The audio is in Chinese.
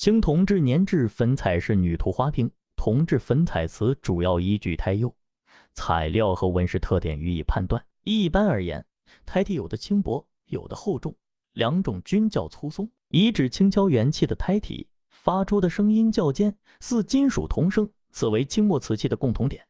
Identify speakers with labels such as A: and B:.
A: 青铜制年制粉彩仕女图花瓶，铜制粉彩瓷主要依据胎釉材料和纹饰特点予以判断。一般而言，胎体有的轻薄，有的厚重，两种均较粗松。以指轻敲元器的胎体，发出的声音较尖，似金属铜声，此为清末瓷器的共同点。